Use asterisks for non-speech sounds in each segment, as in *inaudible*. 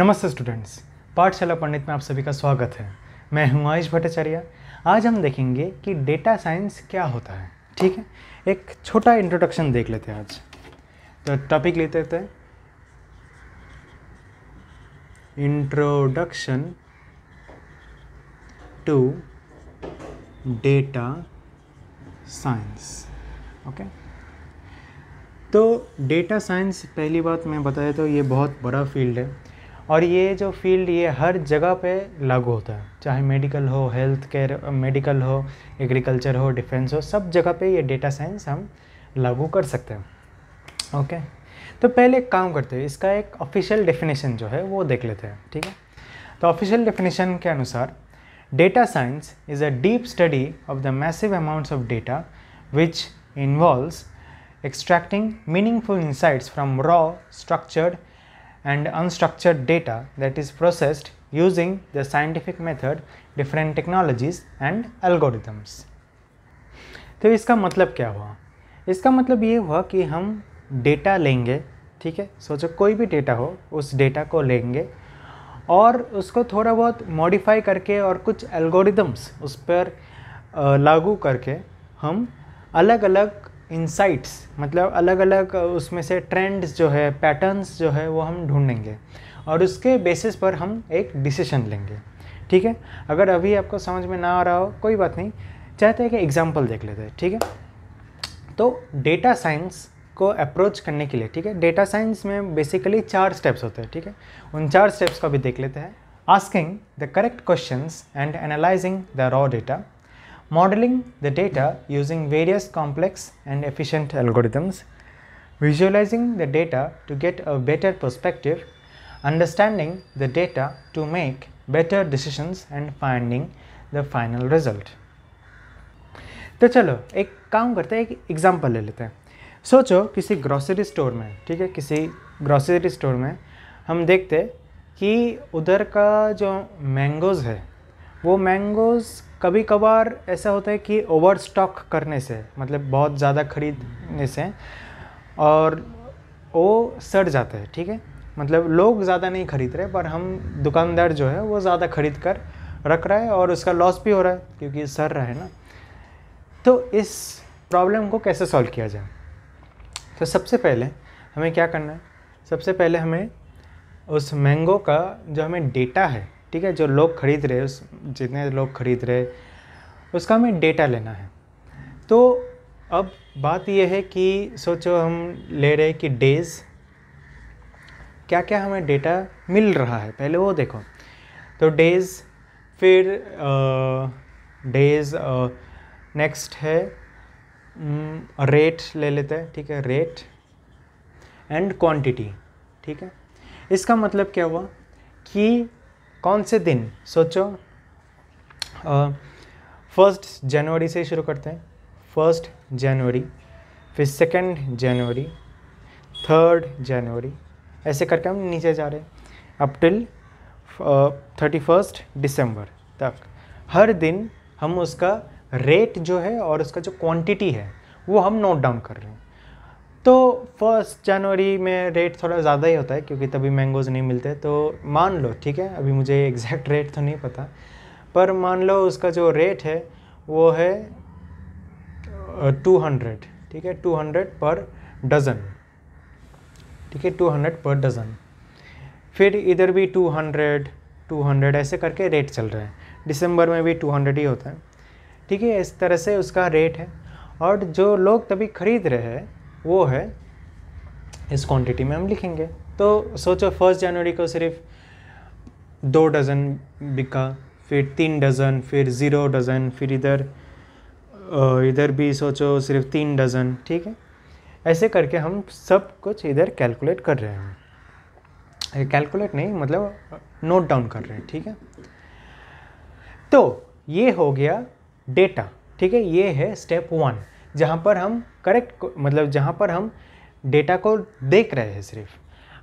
नमस्ते स्टूडेंट्स पाठशाला पंडित में आप सभी का स्वागत है मैं हूं आयुष भट्टाचार्य आज हम देखेंगे कि डेटा साइंस क्या होता है ठीक है एक छोटा इंट्रोडक्शन देख लेते हैं आज तो टॉपिक लेते थे introduction to data science okay तो डेटा साइंस पहली बात मैं बताया तो ये बहुत बड़ा फील्ड है और ये जो फील्ड ये हर जगह पे लागू होता है चाहे मेडिकल हो हेल्थ केयर मेडिकल हो एग्रीकल्चर हो डिफेंस हो सब जगह पे ये डेटा साइंस हम लागू कर सकते हैं ओके तो पहले एक काम करते हैं इसका एक ऑफिशियल डेफिनेशन जो है वो देख लेते हैं ठीक है तो ऑफिशियल डेफिनेशन के अनुसार data science is a deep study of the massive amounts of data which involves extracting meaningful insights from raw structured and unstructured data that is processed using the scientific method, different technologies and algorithms. तो इसका मतलब क्या हुआ इसका मतलब ये हुआ कि हम डेटा लेंगे ठीक है सोचो कोई भी डेटा हो उस डेटा को लेंगे और उसको थोड़ा बहुत मॉडिफाई करके और कुछ एल्गोरिदम्स उस पर लागू करके हम अलग अलग इंसाइट्स मतलब अलग अलग उसमें से ट्रेंड्स जो है पैटर्न्स जो है वो हम ढूंढेंगे और उसके बेसिस पर हम एक डिसीशन लेंगे ठीक है अगर अभी आपको समझ में ना आ रहा हो कोई बात नहीं चाहते हैं कि एग्जाम्पल देख लेते हैं ठीक है तो डेटा साइंस को अप्रोच करने के लिए ठीक है डेटा साइंस में बेसिकली चार स्टेप्स होते हैं ठीक है उन चार स्टेप्स को भी देख लेते हैं asking the correct questions and analysing the raw data modeling the data using various complex and efficient algorithms, visualizing the data to get a better perspective, understanding the data to make better decisions and finding the final result. तो चलो एक काम करते हैं एक example ले लेते हैं सोचो किसी ग्रॉसरी स्टोर में ठीक है किसी ग्रॉसरी स्टोर में हम देखते कि उधर का जो मैंगोज़ है वो मैंगोज़ कभी कभार ऐसा होता है कि ओवर स्टॉक करने से मतलब बहुत ज़्यादा खरीदने से और वो सड़ जाते हैं ठीक है मतलब लोग ज़्यादा नहीं खरीद रहे पर हम दुकानदार जो है वो ज़्यादा खरीद कर रख रहा है और उसका लॉस भी हो रहा है क्योंकि सर रहा है ना तो इस प्रॉब्लम को कैसे सॉल्व किया जाए तो सबसे पहले हमें क्या करना है सबसे पहले हमें उस मैंगो का जो हमें डेटा है ठीक है जो लोग खरीद रहे उस जितने लोग खरीद रहे उसका हमें डेटा लेना है तो अब बात यह है कि सोचो हम ले रहे कि डेज़ क्या क्या हमें डेटा मिल रहा है पहले वो देखो तो डेज़ फिर डेज़ नेक्स्ट है रेट ले लेते हैं ठीक है रेट एंड क्वांटिटी ठीक है इसका मतलब क्या हुआ कि कौन से दिन सोचो फर्स्ट जनवरी से शुरू करते हैं फर्स्ट जनवरी फिर सेकेंड जनवरी थर्ड जनवरी ऐसे करके हम नीचे जा रहे हैं अप टिल थर्टी फर्स्ट दिसंबर तक हर दिन हम उसका रेट जो है और उसका जो क्वांटिटी है वो हम नोट डाउन कर रहे हैं तो फर्स्ट जनवरी में रेट थोड़ा ज़्यादा ही होता है क्योंकि तभी मैंगोज़ नहीं मिलते तो मान लो ठीक है अभी मुझे एग्जैक्ट रेट तो नहीं पता पर मान लो उसका जो रेट है वो है टू हंड्रेड ठीक है टू हंड्रेड पर डज़न ठीक है टू हंड्रेड पर डज़न फिर इधर भी टू हंड्रेड टू हंड्रेड ऐसे करके रेट चल रहा है दिसंबर में भी टू हंड्रेड ही होता है ठीक है इस तरह से उसका रेट है और जो लोग तभी ख़रीद रहे हैं वो है इस क्वांटिटी में हम लिखेंगे तो सोचो फर्स्ट जनवरी को सिर्फ दो डज़न बिका फिर तीन डज़न फिर ज़ीरो डज़न फिर इधर इधर भी सोचो सिर्फ तीन डज़न ठीक है ऐसे करके हम सब कुछ इधर कैलकुलेट कर रहे हैं कैलकुलेट नहीं मतलब नोट डाउन कर रहे हैं ठीक है तो ये हो गया डेटा ठीक है ये है स्टेप वन जहाँ पर हम करेक्ट मतलब जहाँ पर हम डेटा को देख रहे हैं सिर्फ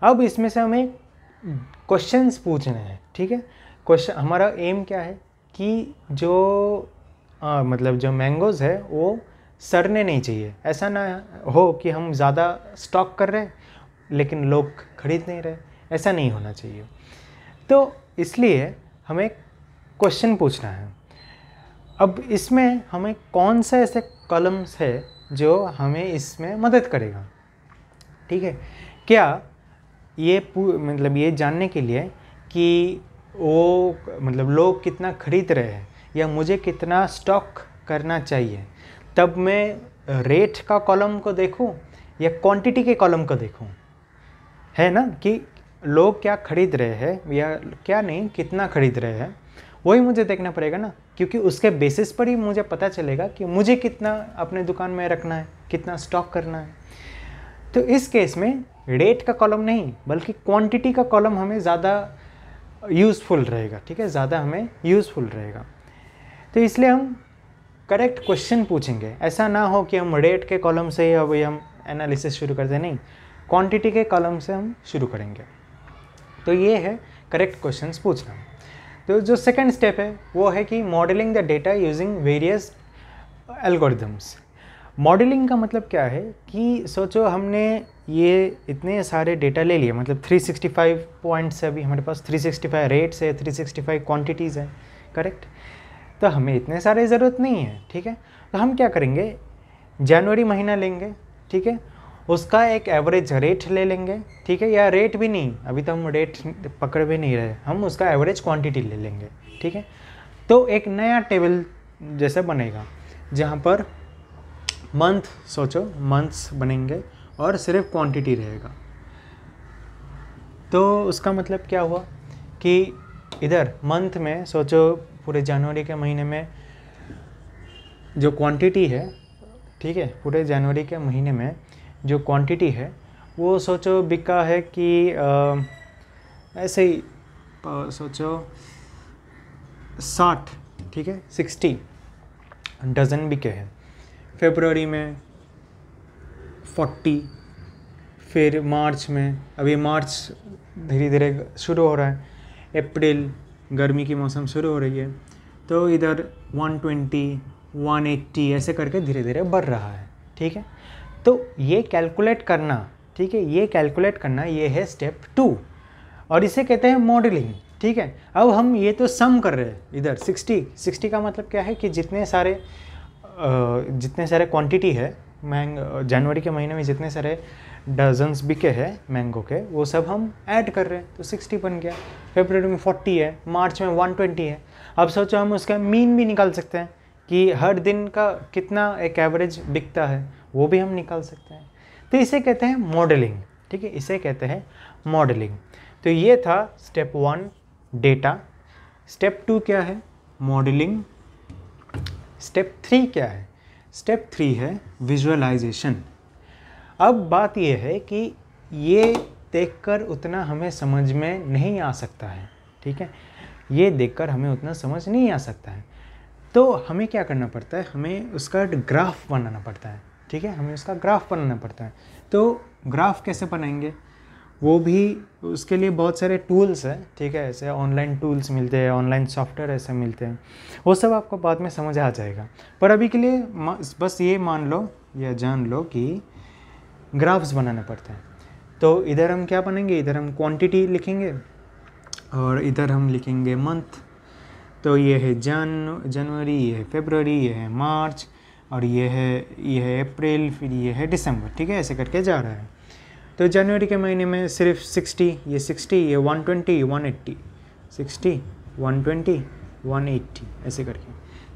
अब इसमें से हमें क्वेश्चंस पूछने हैं ठीक है क्वेश्चन हमारा एम क्या है कि जो आ, मतलब जो मैंगोज़ है वो सड़ने नहीं चाहिए ऐसा ना हो कि हम ज़्यादा स्टॉक कर रहे हैं लेकिन लोग खरीद नहीं रहे ऐसा नहीं होना चाहिए तो इसलिए हमें क्वेश्चन पूछना है अब इसमें हमें कौन से ऐसे कॉलम्स है जो हमें इसमें मदद करेगा ठीक है क्या ये मतलब ये जानने के लिए कि वो मतलब लोग कितना ख़रीद रहे हैं या मुझे कितना स्टॉक करना चाहिए तब मैं रेट का कॉलम को देखूं या क्वांटिटी के कॉलम को देखूं है ना कि लोग क्या ख़रीद रहे हैं या क्या नहीं कितना ख़रीद रहे हैं वही मुझे देखना पड़ेगा ना क्योंकि उसके बेसिस पर ही मुझे पता चलेगा कि मुझे कितना अपने दुकान में रखना है कितना स्टॉक करना है तो इस केस में रेट का कॉलम नहीं बल्कि क्वांटिटी का कॉलम हमें ज़्यादा यूज़फुल रहेगा ठीक है ज़्यादा हमें यूज़फुल रहेगा तो इसलिए हम करेक्ट क्वेश्चन पूछेंगे ऐसा ना हो कि हम रेट के कॉलम से ही अभी हम एनालिसिस शुरू करते नहीं क्वांटिटी के कॉलम से हम शुरू करेंगे तो ये है करेक्ट क्वेश्चंस पूछना तो जो सेकेंड स्टेप है वो है कि modelling the data using various algorithms modelling का मतलब क्या है कि सोचो हमने ये इतने सारे डेटा ले लिए मतलब 365 पॉइंट्स है अभी हमारे पास 365 रेट्स है 365 क्वांटिटीज़ हैं करेक्ट तो हमें इतने सारे ज़रूरत नहीं है ठीक है तो हम क्या करेंगे जनवरी महीना लेंगे ठीक है उसका एक एवरेज रेट ले लेंगे ठीक है या रेट भी नहीं अभी तो हम रेट पकड़ भी नहीं रहे हम उसका एवरेज क्वांटिटी ले लेंगे ठीक है तो एक नया टेबल जैसे बनेगा जहाँ पर मंथ सोचो मंथ्स बनेंगे और सिर्फ क्वांटिटी रहेगा तो उसका मतलब क्या हुआ कि इधर मंथ में सोचो पूरे जनवरी के महीने में जो क्वांटिटी है ठीक है पूरे जनवरी के महीने में जो क्वांटिटी है वो सोचो बिका है कि आ, ऐसे ही सोचो साठ ठीक है सिक्सटी डजन बिके हैं फेबररी में फोर्टी फिर मार्च में अभी मार्च धीरे धीरे शुरू हो रहा है अप्रैल गर्मी की मौसम शुरू हो रही है तो इधर 120, 180 ऐसे करके धीरे धीरे बढ़ रहा है ठीक है तो ये कैलकुलेट करना ठीक है ये कैलकुलेट करना ये है स्टेप टू और इसे कहते हैं मॉडलिंग ठीक है अब हम ये तो सम कर रहे हैं इधर 60 60 का मतलब क्या है कि जितने सारे जितने सारे क्वांटिटी है मैंग जनवरी के महीने में जितने सारे डजन्स बिके हैं मैंगो के वो सब हम ऐड कर रहे हैं तो 60 बन गया फेबर में 40 है मार्च में 120 है अब सोचो हम उसका मीन भी निकाल सकते हैं कि हर दिन का कितना एक एवरेज बिकता है वो भी हम निकाल सकते हैं तो इसे कहते हैं मॉडलिंग ठीक है इसे कहते हैं मॉडलिंग तो ये था step one data step two क्या है मॉडलिंग स्टेप थ्री क्या है स्टेप थ्री है विजुअलाइजेशन अब बात यह है कि ये देखकर उतना हमें समझ में नहीं आ सकता है ठीक है ये देखकर हमें उतना समझ नहीं आ सकता है तो हमें क्या करना पड़ता है हमें उसका ग्राफ बनाना पड़ता है ठीक है हमें उसका ग्राफ बनाना पड़ता है तो ग्राफ कैसे बनाएंगे वो भी उसके लिए बहुत सारे टूल्स हैं ठीक है ऐसे ऑनलाइन टूल्स मिलते हैं ऑनलाइन सॉफ्टवेयर ऐसे मिलते हैं वो सब आपको बाद में समझ आ जाएगा पर अभी के लिए बस ये मान लो या जान लो कि ग्राफ्स बनाने पड़ते हैं तो इधर हम क्या बनेंगे इधर हम क्वांटिटी लिखेंगे और इधर हम लिखेंगे मंथ तो ये है जन जनवरी ये है फेबररी ये है मार्च और ये है ये है अप्रैल फिर ये है दिसंबर ठीक है ऐसे करके जा रहा है तो जनवरी के महीने में सिर्फ 60 ये 60 ये 120 180 60 120 180 ऐसे करके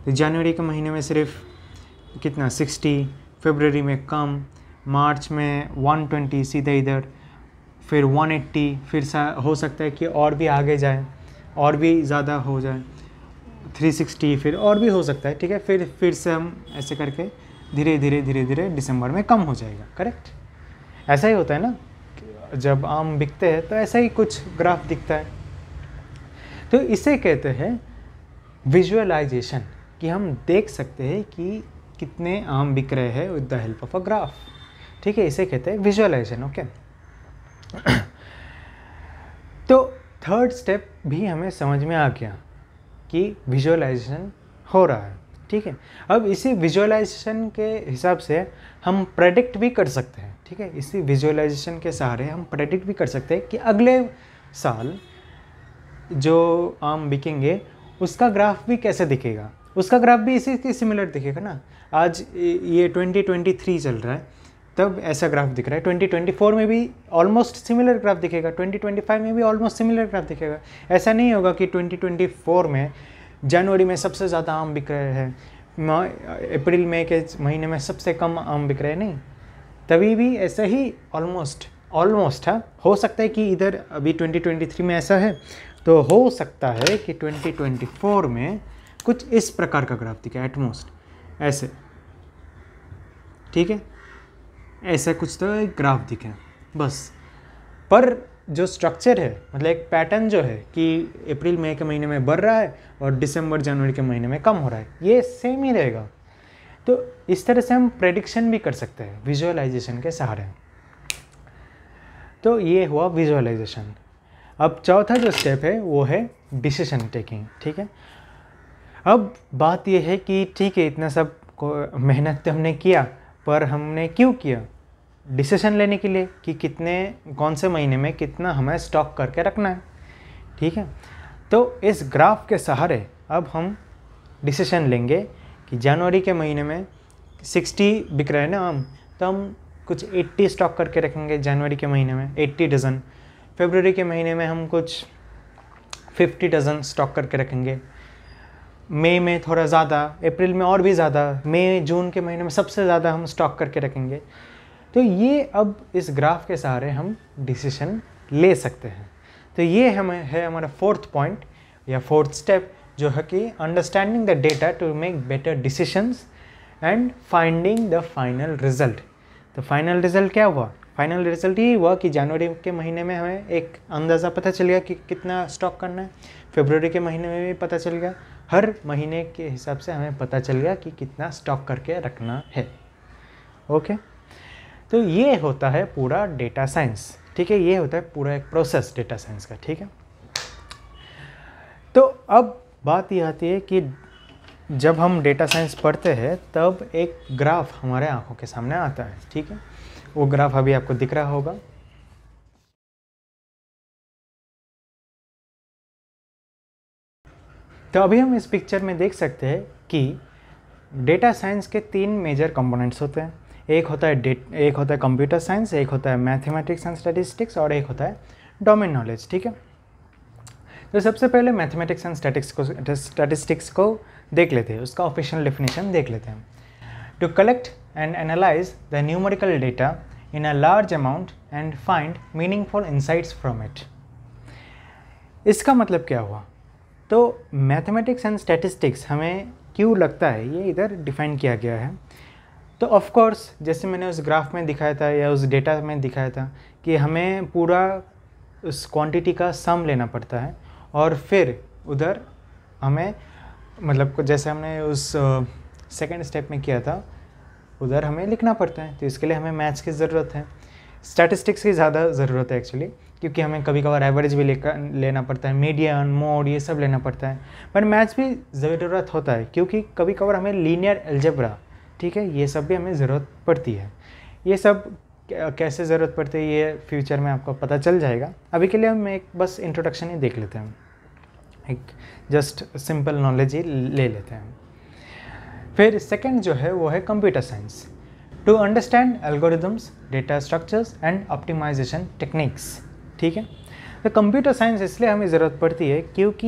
तो जनवरी के महीने में सिर्फ कितना 60 फरवरी में कम मार्च में 120 सीधे इधर फिर 180 फिर हो सकता है कि और भी आगे जाए और भी ज़्यादा हो जाए 360 फिर और भी हो सकता है ठीक है फिर फिर से हम ऐसे करके धीरे धीरे धीरे धीरे दिसंबर में कम हो जाएगा करेक्ट ऐसा ही होता है ना जब आम बिकते हैं तो ऐसा ही कुछ ग्राफ दिखता है तो इसे कहते हैं विजुअलाइजेशन कि हम देख सकते हैं कि कितने आम बिक रहे हैं with the help of a graph ठीक है इसे कहते हैं विजुअलाइजेशन ओके *clears throat* तो थर्ड स्टेप भी हमें समझ में आ गया कि विजुअलाइजेशन हो रहा है ठीक है अब इसी विजुअलाइजेशन के हिसाब से हम प्रेडिक्ट भी कर सकते हैं ठीक है इसी विजुअलाइजेशन के सहारे हम प्रेडिक्ट भी कर सकते हैं कि अगले साल जो आम बिकेंगे उसका ग्राफ भी कैसे दिखेगा उसका ग्राफ भी इसी के सिमिलर दिखेगा ना आज ये 2023 चल रहा है तब ऐसा ग्राफ दिख रहा है 2024 में भी ऑलमोस्ट सिमिलर ग्राफ दिखेगा 2025 में भी ऑलमोस्ट सिमिलर ग्राफ दिखेगा ऐसा नहीं होगा कि 2024 में जनवरी में सबसे ज़्यादा आम बिक रहे हैं अप्रैल मई के महीने में सबसे कम आम बिक रहे हैं नहीं तभी भी ऐसा ही ऑलमोस्ट ऑलमोस्ट है हो सकता है कि इधर अभी 2023 में ऐसा है तो हो सकता है कि 2024 में कुछ इस प्रकार का ग्राफ दिखे एटमोस्ट ऐसे ठीक है ऐसा कुछ तो एक ग्राफ दिखे बस पर जो स्ट्रक्चर है मतलब एक पैटर्न जो है कि अप्रैल मई के महीने में बढ़ रहा है और दिसंबर जनवरी के महीने में कम हो रहा है ये सेम ही रहेगा तो इस तरह से हम प्रेडिक्शन भी कर सकते हैं विजुअलाइजेशन के सहारे तो ये हुआ विजुअलाइजेशन अब चौथा जो स्टेप है वो है डिसीजन टेकिंग ठीक है अब बात यह है कि ठीक है इतना सब मेहनत तो हमने किया पर हमने क्यों किया डिसीजन लेने के लिए कि कितने कौन से महीने में कितना हमें स्टॉक करके रखना है ठीक है तो इस ग्राफ के सहारे अब हम डिसीजन लेंगे कि जनवरी के महीने में 60 बिक रहे हैं ना हम तो हम कुछ 80 स्टॉक करके रखेंगे जनवरी के महीने में 80 डजन फेबररी के महीने में हम कुछ 50 डजन स्टॉक करके रखेंगे मई में थोड़ा ज़्यादा अप्रैल में और भी ज़्यादा मई जून के महीने में सबसे ज़्यादा हम स्टॉक करके रखेंगे तो ये अब इस ग्राफ के सहारे हम डिसीशन ले सकते हैं तो ये हमें है हमारा फोर्थ पॉइंट या फोर्थ स्टेप जो है कि understanding the data to make better decisions and finding the final result तो फाइनल रिजल्ट क्या हुआ फाइनल रिजल्ट ये हुआ कि जनवरी के महीने में हमें एक अंदाज़ा पता चल गया कि कितना स्टॉक करना है फेबररी के महीने में भी पता चल गया हर महीने के हिसाब से हमें पता चल गया कि कितना स्टॉक करके रखना है ओके तो ये होता है पूरा डेटा साइंस ठीक है ये होता है पूरा एक प्रोसेस डेटा साइंस का ठीक है तो अब बात यह आती है कि जब हम डेटा साइंस पढ़ते हैं तब एक ग्राफ हमारे आंखों के सामने आता है ठीक है वो ग्राफ अभी आपको दिख रहा होगा तो अभी हम इस पिक्चर में देख सकते हैं कि डेटा साइंस के तीन मेजर कंपोनेंट्स होते हैं एक होता है डेट एक होता है कंप्यूटर साइंस एक होता है मैथमेटिक्स एंड स्टैटिस्टिक्स और एक होता है डोमेन नॉलेज ठीक है तो सबसे पहले मैथमेटिक्स एंड स्टैटिक्स को स्टैटिस्टिक्स को देख लेते हैं उसका ऑफिशियल डेफिनेशन देख लेते हैं to collect and analyse the numerical data in a large amount and find meaningful insights from it इसका मतलब क्या हुआ तो मैथमेटिक्स एंड स्टैटिस्टिक्स हमें क्यों लगता है ये इधर डिफाइन किया गया है तो ऑफ़ कोर्स जैसे मैंने उस ग्राफ में दिखाया था या उस डेटा में दिखाया था कि हमें पूरा उस क्वांटिटी का सम लेना पड़ता है और फिर उधर हमें मतलब जैसे हमने उस सेकेंड स्टेप में किया था उधर हमें लिखना पड़ता है तो इसके लिए हमें मैथ्स की ज़रूरत है स्टैटिस्टिक्स की ज़्यादा ज़रूरत है एक्चुअली क्योंकि हमें कभी कभार एवरेज भी लेकर लेना पड़ता है मीडियन मोड ये सब लेना पड़ता है पर मैथ्स भी ज़रूरत होता है क्योंकि कभी कभार हमें लीनियर एल्जबरा ठीक है ये सब भी हमें ज़रूरत पड़ती है ये सब कैसे ज़रूरत पड़ती है ये फ्यूचर में आपको पता चल जाएगा अभी के लिए हम एक बस इंट्रोडक्शन ही देख लेते हैं एक जस्ट सिंपल नॉलेज ही ले लेते हैं फिर सेकंड जो है वो है computer science to understand algorithms data structures and optimisation techniques ठीक है तो कंप्यूटर साइंस इसलिए हमें ज़रूरत पड़ती है क्योंकि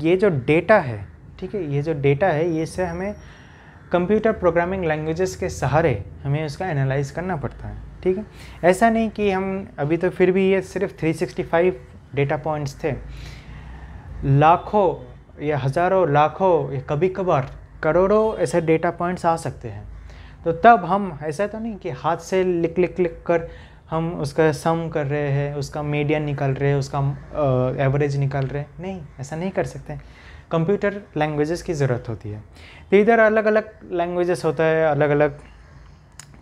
ये जो डेटा है ठीक है ये जो डेटा है ये से हमें कंप्यूटर प्रोग्रामिंग लैंग्वेजेस के सहारे हमें उसका एनालाइज करना पड़ता है ठीक है ऐसा नहीं कि हम अभी तो फिर भी ये सिर्फ 365 डेटा पॉइंट्स थे लाखों या हज़ारों लाखों या कभी कभार करोड़ों ऐसे डेटा पॉइंट्स आ सकते हैं तो तब हम ऐसा तो नहीं कि हाथ से लिख लिख लिख कर हम उसका सम कर रहे हैं उसका मीडियन निकाल रहे हैं उसका एवरेज निकाल रहे हैं नहीं ऐसा नहीं कर सकते कंप्यूटर लैंग्वेजेस की ज़रूरत होती है तो इधर अलग अलग लैंग्वेजेस होता है अलग अलग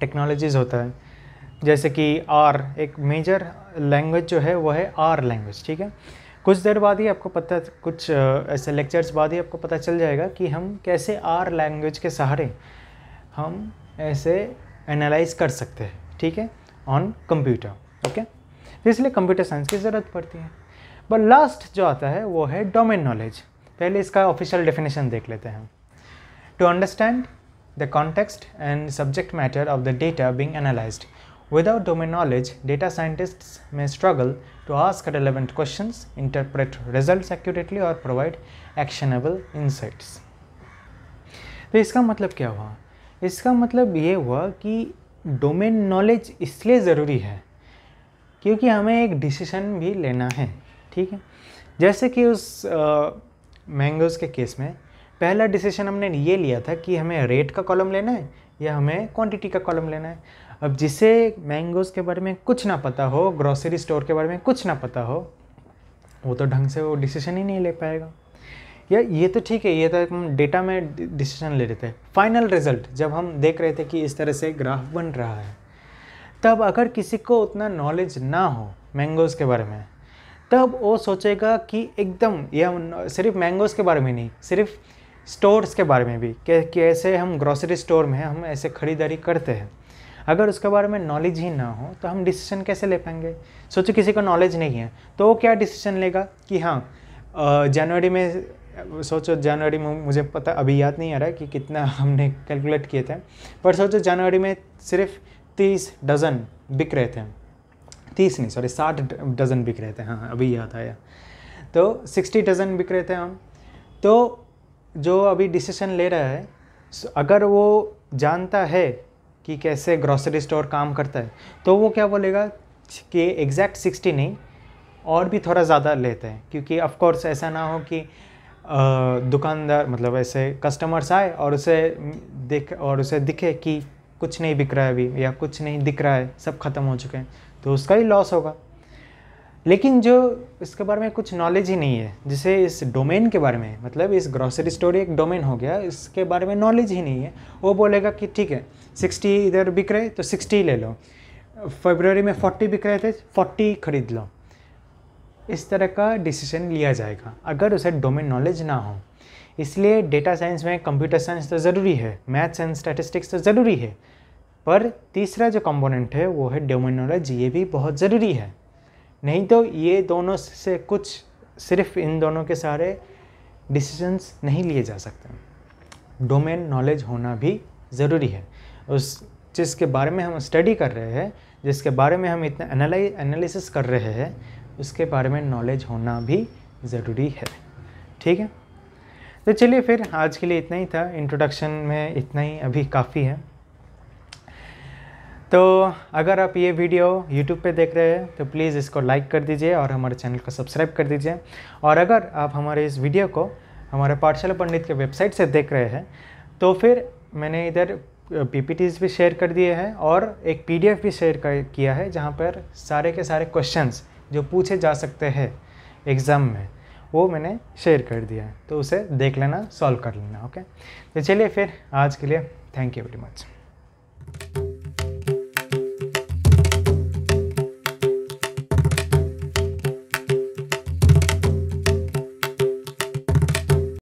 टेक्नोलॉजीज़ होता है जैसे कि आर एक मेजर लैंग्वेज जो है वो है आर लैंग्वेज ठीक है कुछ देर बाद ही आपको पता कुछ ऐसे लेक्चर्स बाद ही आपको पता चल जाएगा कि हम कैसे आर लैंग्वेज के सहारे हम ऐसे एनालाइज कर सकते हैं ठीक है ऑन कंप्यूटर ओके इसलिए कंप्यूटर साइंस की ज़रूरत पड़ती है बट लास्ट जो आता है वो है डोमेन नॉलेज पहले इसका ऑफिशियल डेफिनेशन देख लेते हैं to understand the context and subject matter of the data being analyse without domain knowledge data scientist may struggle to ask relevant questions, interpret results accurately or provide actionable insights. तो इसका मतलब क्या हुआ इसका मतलब ये हुआ कि डोमेन नॉलेज इसलिए ज़रूरी है क्योंकि हमें एक डिसीजन भी लेना है ठीक है जैसे कि उस मैंगोज़ के केस में पहला डिसीजन हमने ये लिया था कि हमें रेट का कॉलम लेना है या हमें क्वांटिटी का कॉलम लेना है अब जिसे मैंगोज़ के बारे में कुछ ना पता हो ग्रॉसरी स्टोर के बारे में कुछ ना पता हो वो तो ढंग से वो डिसीजन ही नहीं ले पाएगा या ये तो ठीक है ये तो हम डेटा में डिसीजन ले रहे थे फाइनल रिजल्ट जब हम देख रहे थे कि इस तरह से ग्राफ बन रहा है तब अगर किसी को उतना नॉलेज ना हो मैंगोज़ के बारे में तब वो सोचेगा कि एकदम यह सिर्फ मैंगोज़ के बारे में नहीं सिर्फ स्टोर्स के बारे में भी कैसे हम ग्रॉसरी स्टोर में हम ऐसे ख़रीदारी करते हैं अगर उसके बारे में नॉलेज ही ना हो तो हम डिसीजन कैसे ले पाएंगे सोचो किसी को नॉलेज नहीं है तो वो क्या डिसीजन लेगा कि हाँ जनवरी में सोचो जनवरी में मुझे पता अभी याद नहीं आ रहा है कि कितना हमने कैलकुलेट किए थे पर सोचो जनवरी में सिर्फ तीस डज़न बिक रहे थे तीस नहीं सॉरी साठ डज़न बिक रहे थे हाँ अभी याद आया तो सिक्सटी डज़न बिक रहे थे हम तो जो अभी डिसीजन ले रहा है अगर वो जानता है कि कैसे ग्रॉसरी स्टोर काम करता है तो वो क्या बोलेगा कि एग्जैक्ट सिक्सटी नहीं और भी थोड़ा ज़्यादा लेते हैं क्योंकि ऑफ कोर्स ऐसा ना हो कि दुकानदार मतलब ऐसे कस्टमर्स आए और उसे देख और उसे दिखे कि कुछ नहीं बिक रहा है अभी या कुछ नहीं दिख रहा है सब ख़त्म हो चुके हैं तो उसका ही लॉस होगा लेकिन जो इसके बारे में कुछ नॉलेज ही नहीं है जैसे इस डोमेन के बारे में मतलब इस ग्रॉसरी स्टोर एक डोमेन हो गया इसके बारे में नॉलेज ही नहीं है वो बोलेगा कि ठीक है सिक्सटी इधर बिक रहे तो सिक्सटी ले लो फरवरी में फोर्टी बिक रहे थे फोर्टी खरीद लो इस तरह का डिसीजन लिया जाएगा अगर उसे डोमेन नॉलेज ना हो इसलिए डेटा साइंस में कंप्यूटर साइंस तो ज़रूरी है मैथ्स एंड स्टैटिस्टिक्स तो ज़रूरी है पर तीसरा जो कंपोनेंट है वो है डोमेन नॉलेज ये भी बहुत ज़रूरी है नहीं तो ये दोनों से कुछ सिर्फ इन दोनों के सारे डिसीजंस नहीं लिए जा सकते डोमेन नॉलेज होना भी ज़रूरी है उस जिसके बारे में हम स्टडी कर रहे हैं जिसके बारे में हम इतना एनालिसिस कर रहे हैं उसके बारे में नॉलेज होना भी ज़रूरी है ठीक है तो चलिए फिर आज के लिए इतना ही था इंट्रोडक्शन में इतना ही अभी काफ़ी है तो अगर आप ये वीडियो YouTube पे देख रहे हैं तो प्लीज़ इसको लाइक कर दीजिए और हमारे चैनल को सब्सक्राइब कर दीजिए और अगर आप हमारे इस वीडियो को हमारे पाठशाला पंडित के वेबसाइट से देख रहे हैं तो फिर मैंने इधर पी भी शेयर कर दिए हैं और एक पी भी शेयर किया है जहाँ पर सारे के सारे क्वेश्चंस जो पूछे जा सकते हैं एग्ज़ाम में वो मैंने शेयर कर दिया है तो उसे देख लेना सॉल्व कर लेना ओके तो चलिए फिर आज के लिए थैंक यू वेरी मच